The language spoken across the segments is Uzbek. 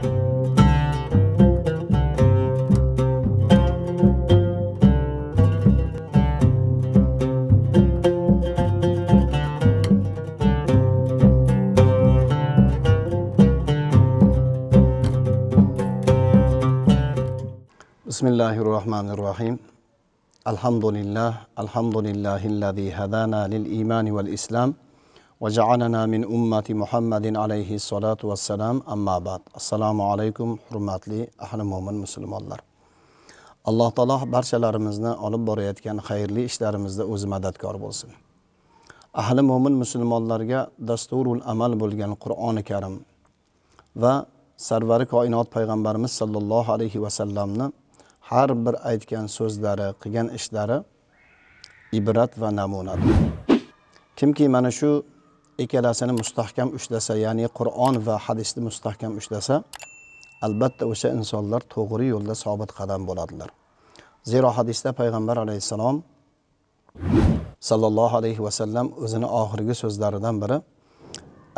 بسم الله الرحمن الرحيم الحمد لله الحمد لله الذي هدانا للإيمان والإسلام وجعلنا من أمة محمد عليه الصلاة والسلام أما بعد السلام عليكم hurmatli ahli mo'min musulmonlar alloh taolo barchalarimizni olib borayotgan xayrli ishlarimizda o'zi madadkor bo'lsin ahli mo'min musulmonlarga dasturul amal bo'lgan qur'oni karim va sarvari koinot payg'ambarimiz sollallohu alayhi vasallamni har bir aytgan so'zlari qilgan ishlari ibrat va namunadir kimki mana shu ikkalasini mustahkam ushlasa ya'ni qur'on va hadisni mustahkam ushlasa albatta o'sha insonlar to'g'ri yo'lda sobit qadam bo'ladilar zero hadisda payg'ambar alayhissalom sallallohu alayhi vasallam o'zini oxirgi so'zlaridan biri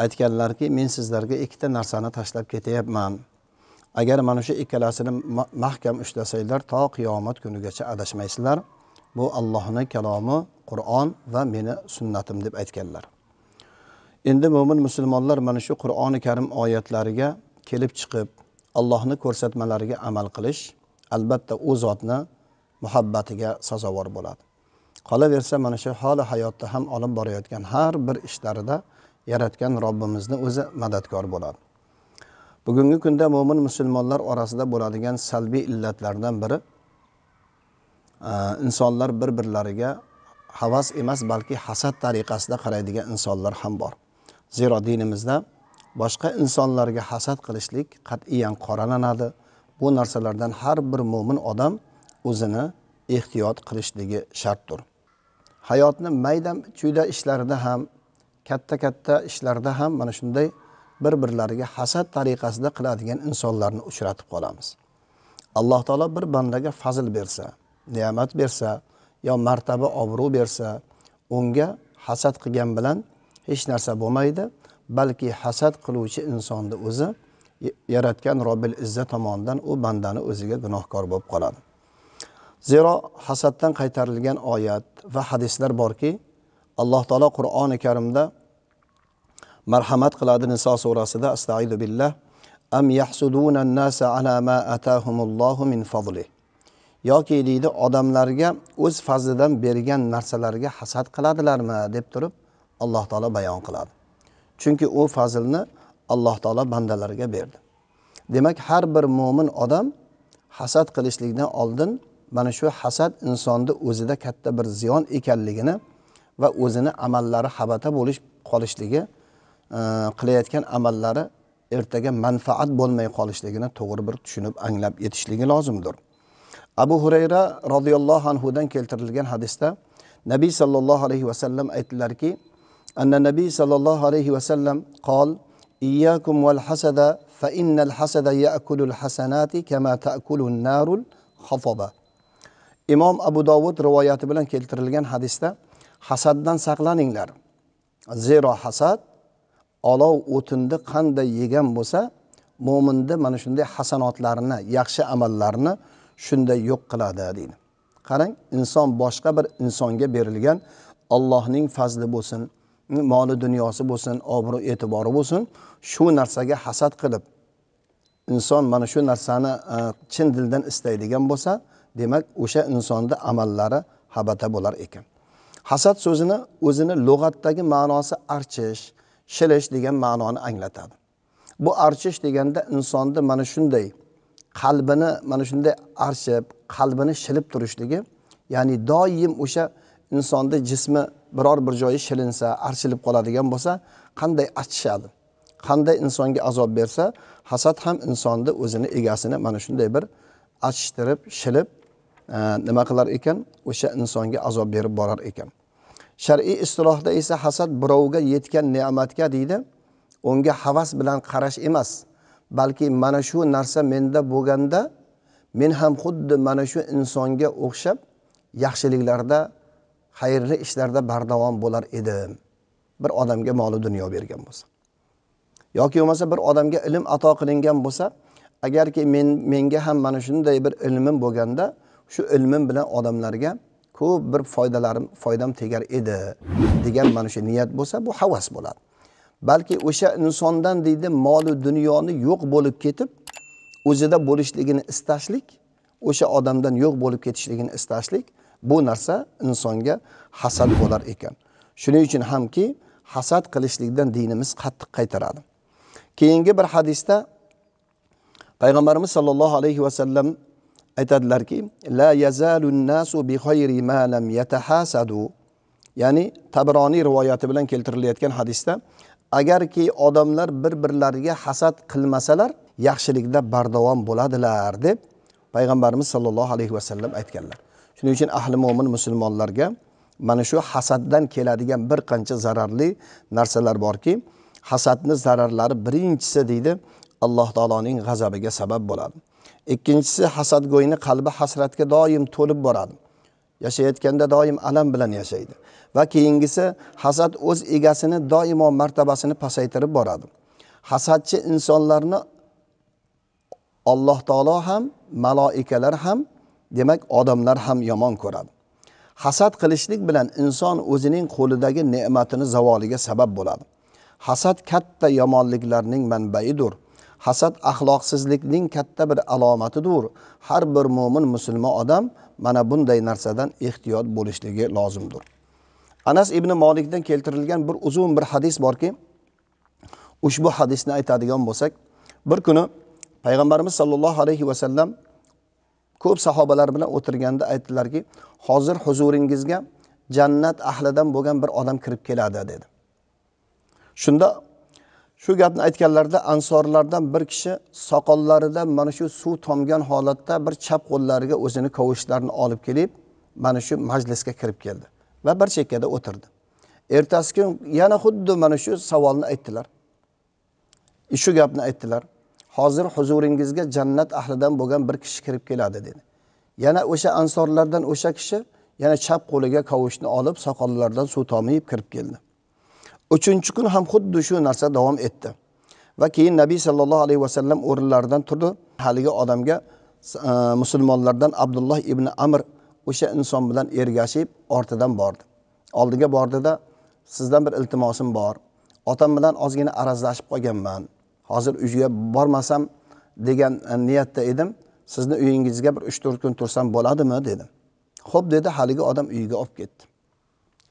aytganlarki men sizlarga ikkita narsani tashlab ketyapman agar mana shu ikkalasini mahkam ushlasanglar to qiyomat kunigacha adashmaysizlar bu allohni kalomi qur'on va meni sunnatim deb aytganlar endi mo'min musulmonlar mana shu qur'oni karim oyatlariga kelib chiqib allohni ko'rsatmalariga amal qilish albatta u zotni muhabbatiga sazovor bo'ladi qolaversa mana shu holi hayotda ham olib borayotgan har bir ishlarida yaratgan robbimizni o'zi madadkor bo'ladi bugungi kunda mo'min musulmonlar orasida bo'ladigan salbiy illatlardan biri e, insonlar bir birlariga havas emas balki hasad tariqasida qaraydigan insonlar ham bor zero dinimizda boshqa insonlarga hasad qilishlik qat'iyan qoralanadi bu narsalardan har bir mo'min odam o'zini ehtiyot qilishligi shartdir hayotni mayda chuyda ishlarida ham katta katta ishlarda ham mana shunday bir birlariga hasad tariqasida qiladigan insonlarni uchratib qolamiz alloh taolo bir bandaga fazl bersa ne'mat bersa yo martaba obro' bersa unga hasad qilgan bilan hech narsa bo'lmaydi balki hasad qiluvchi insonni o'zi yaratgan robbil izza tomonidan u bandani o'ziga gunohkor bo'lib qoladi zero hasaddan qaytarilgan oyat va hadislar borki alloh taolo qur'oni karimda marhamat qiladi niso surasida astaidu billah am yahsuduna ala ma min yoki deydi odamlarga o'z fazlidan bergan narsalarga hasad qiladilarmi deb turib alloh taolo bayon qiladi chunki u fazilni alloh taolo bandalarga berdi demak har bir mo'min odam hasad qilishlikdan oldin mana shu hasad insonni o'zida katta bir ziyon ekanligini va o'zini amallari habata bo'lish qolishligi e, qilayotgan amallari ertaga manfaat bo'lmay qolishligini to'g'ri bir tushunib anglab yetishligi lozimdir abu hurayra roziyallohu anhudan keltirilgan hadisda nabiy sollallohu alayhi vasallam aytdilarki أن النبي صلى الله عليه وسلم قال إياكم والحسد فإن الحسد يأكل الحسنات كما تأكل النار الحطب imom abu dovud rivoyati bilan keltirilgan hadisda hasaddan saqlaninglar zero hasad olov o'tinni qanday yegan bo'lsa mo'minni mana shunday hasanotlarni yaxshi amallarni shunday yo'q qiladi deydi qarang inson boshqa bir insonga berilgan allohning fazli bo'lsin moli dunyosi bo'lsin obro' e'tibori bo'lsin shu narsaga hasad qilib inson mana shu narsani e, chin dildan istaydigan bo'lsa demak o'sha insonni amallari habata bo'lar ekan hasad so'zini o'zini lug'atdagi ma'nosi archish shilish degan ma'noni anglatadi bu archish deganda insonni mana shunday qalbini mana shunday archib qalbini shilib turishligi ya'ni doim o'sha insonni jismi biror bir joyi shilinsa archilib qoladigan bo'lsa qanday achishadi qanday insonga azob bersa hasad ham insonni o'zini egasini mana shunday bir achishtirib shilib e, nima qilar ekan o'sha insonga azob berib borar ekan shar'iy istilohda esa hasad birovga yetgan ne'matga deydi unga havas bilan qarash emas balki mana shu narsa menda bo'lganda men ham xuddi mana shu insonga o'xshab yaxshiliklarda xayrli ishlarda bardavom bo'lar edim bir odamga molu dunyo bergan bo'lsa yoki bo'lmasa bir odamga ilm ato qilingan bo'lsa agarki men menga ham mana shunday bir ilmim bo'lganda shu ilmim bilan odamlarga ko'p bir foydalarim foydam tegar edi degan mana shu niyat bo'lsa bu havas bo'ladi balki o'sha insondan deydi molu dunyoni yo'q bo'lib ketib o'zida bo'lishligini istashlik o'sha odamdan yo'q bo'lib ketishligini istashlik bu narsa insonga hasad bo'lar ekan shuning uchun hamki hasad qilishlikdan dinimiz qattiq qaytaradi keyingi bir hadisda payg'ambarimiz sollallohu alayhi vasallam aytadilarki la yazalu nasu bi khayri ma lam yatahasadu ya'ni tabroniy rivoyati bilan keltirilayotgan hadisda agarki odamlar bir birlariga hasad qilmasalar yaxshilikda bardavom bo'ladilar deb payg'ambarimiz sollallohu alayhi vasallam aytganlar shuning uchun ahli mo'min musulmonlarga mana shu hasaddan keladigan bir qancha zararli narsalar borki hasadni zararlari birinchisi deydi alloh taoloning g'azabiga sabab bo'ladi ikkinchisi hasadgo'yni qalbi hasratga doim to'lib boradi yashayotganda doim alam bilan yashaydi va keyingisi hasad o'z egasini doimo martabasini pasaytirib boradi hasadchi insonlarni alloh taolo ham maloikalar ham demak odamlar ham yomon ko'radi hasad qilishlik bilan inson o'zining qo'lidagi ne'matini zavoliga sabab bo'ladi hasad katta yomonliklarning manbaidir hasad axloqsizlikning katta bir alomatidir har bir mo'min musulmon odam mana bunday narsadan ehtiyot bo'lishligi lozimdir anas ibn molikdan keltirilgan bir uzun bir hadis borki ushbu hadisni aytadigan bo'lsak bir kuni payg'ambarimiz sollallohu alayhi vasallam ko'p sahobalar bilan o'tirganda aytdilarki hozir huzuringizga jannat ahlidan bo'lgan bir odam kirib keladi dedi shunda shu gapni aytganlarida ansorlardan bir kishi soqollarida mana shu suv tomgan holatda bir chap qo'llariga o'zini kovushlarini olib kelib mana shu majlisga kirib keldi va bir chekkada o'tirdi ertasi kun yana xuddi mana shu savolni aytdilar shu gapni aytdilar hozir huzuringizga jannat ahlidan bo'lgan bir kishi kirib keladi dedi yana o'sha ansorlardan o'sha kishi yana chap qo'liga kavushni olib soqollaridan suv tomib kirib keldi uchinchi kun ham xuddi shu narsa davom etdi va keyin nabiy sollallohu alayhi vasallam o'rinlaridan turdi haligi odamga e, musulmonlardan abdulloh ibn amr o'sha inson bilan ergashib ortidan bordi oldiga bordida sizdan bir iltimosim bor otam bilan ozgina arazlashib qolganman hozir uyga bormasam degan e, niyatda edim sizni uyingizga bir uch to'rt kun tursam bo'ladimi dedim ho'p dedi haligi odam uyiga olib ketdi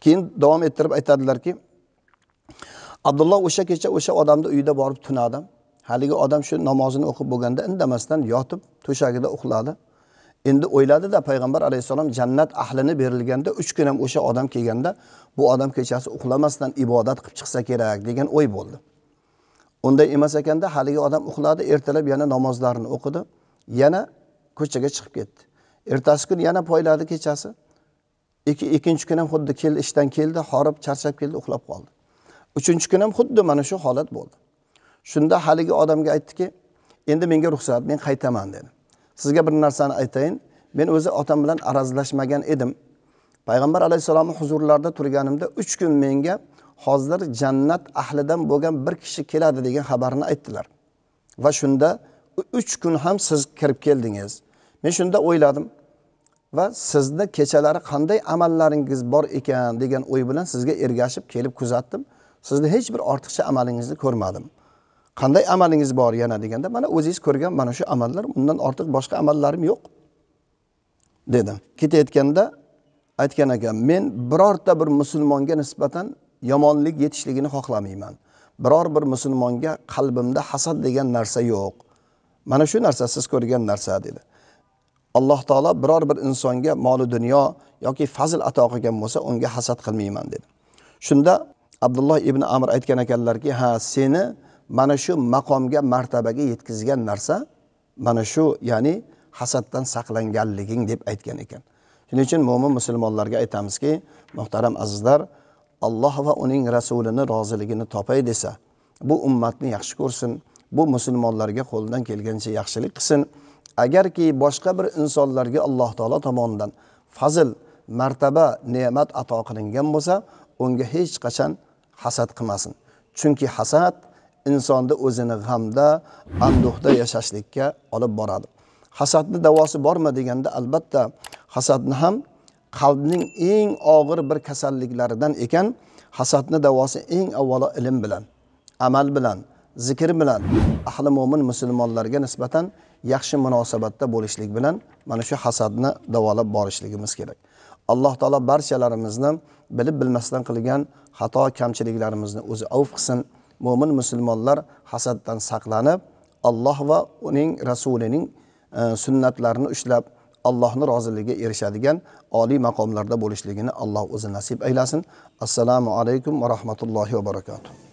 keyin davom ettirib aytadilarki abdulloh o'sha kecha o'sha odamni uyida borib tunadi haligi odam shu namozini o'qib bo'lganda indamasdan yotib to'shagida uxladi endi o'yladida payg'ambar alayhissalom jannat ahlini berilganda uch kun ham o'sha odam kelganda bu odam kechasi uxlamasdan ibodat qilib chiqsa kerak degan o'y bo'ldi unday emas ekanda haligi odam uxladi ertalab yana namozlarini o'qidi yana ko'chaga chiqib ketdi ertasi kuni yana poyladi kechasi ikkinchi kuni ham xuddi kel ishdan keldi horib charchab keldi uxlab qoldi uchinchi kuni ham xuddi mana shu holat bo'ldi shunda haligi odamga aytdiki endi menga ruxsat men qaytaman dedi sizga bir narsani aytayin men o'zi otam bilan arazlashmagan edim payg'ambar alayhissalomni huzurlarida turganimda uch kun menga hozir jannat ahlidan bo'lgan bir kishi keladi degan xabarni aytdilar va shunda uch kun ham siz kirib keldingiz men shunda o'yladim va sizni kechalari qanday amallaringiz bor ekan degan o'y bilan sizga ergashib kelib kuzatdim sizni hech bir ortiqcha amalingizni ko'rmadim qanday amalingiz bor yana deganda mana o'zingiz ko'rgan mana shu amallar undan ortiq boshqa amallarim yo'q dedi ketayotganda aytgan ekan men birorta bir musulmonga nisbatan yomonlik yetishligini xohlamayman biror bir musulmonga qalbimda hasad degan narsa yo'q mana shu narsa siz ko'rgan narsa dedi alloh taolo biror bir insonga moli dunyo yoki fazl ato qilgan bo'lsa unga hasad qilmayman dedi shunda abdulloh ibn amr aytgan ekanlarki ha seni mana shu maqomga martabaga yetkazgan narsa mana shu ya'ni hasaddan saqlanganliging deb aytgan ekan shuning uchun mo'min musulmonlarga aytamizki muhtaram azizlar alloh va uning rasulini roziligini topay desa bu ummatni yaxshi ko'rsin bu musulmonlarga qo'lidan kelgancha yaxshilik qilsin agarki boshqa bir insonlarga alloh taolo tomonidan fazl martaba ne'mat ato qilingan bo'lsa unga hech qachon hasad qilmasin chunki hasad insonni o'zini g'amda anduhda yashashlikka olib boradi hasadni davosi bormi deganda albatta hasadni ham qalbning eng og'ir bir kasalliklaridan ekan hasadni davosi eng avvalo ilm bilan amal bilan zikr bilan ahli mo'min musulmonlarga nisbatan yaxshi munosabatda bo'lishlik bilan mana shu hasadni davolab borishligimiz kerak alloh taolo barchalarimizni bilib bilmasdan qilgan xato kamchiliklarimizni o'zi avf qilsin mo'min musulmonlar hasaddan saqlanib alloh va uning rasulining e, sunnatlarini ushlab allohni roziligiga erishadigan oliy maqomlarda bo'lishligini alloh o'zi nasib aylasin assalomu alaykum va rahmatullohi va barakatuh